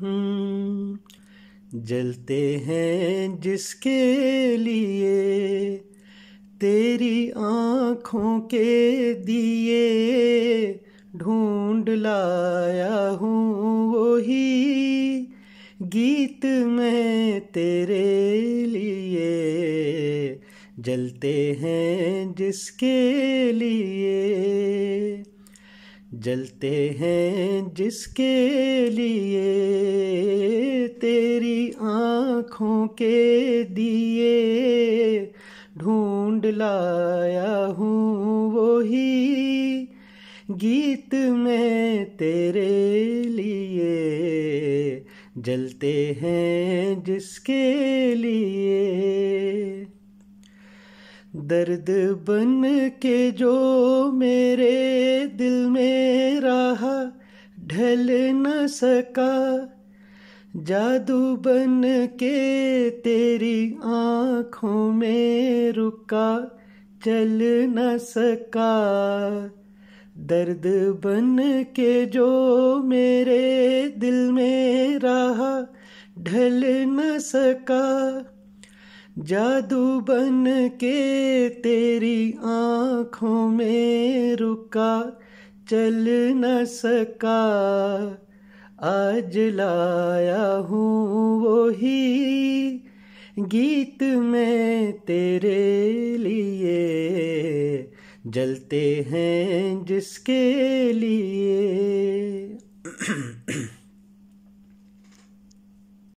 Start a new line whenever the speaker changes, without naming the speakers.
हम्म, जलते हैं जिसके लिए तेरी आँखों के दिए ढूंढ लाया हूँ वही गीत में तेरे लिए जलते हैं जिसके लिए जलते हैं जिसके लिए तेरी आँखों के दिए ढूंढ लाया हूँ वो ही गीत में तेरे लिए जलते हैं जिसके लिए दर्द बन के जो मेरे झेल न सका जादू बन के तेरी आँखों में रुका चल न सका दर्द बन के जो मेरे दिल में रहा ढल न सका जादू बन के तेरी आँखों में रुका चल न सका आज लाया हूँ वही गीत में तेरे लिए जलते हैं जिसके लिए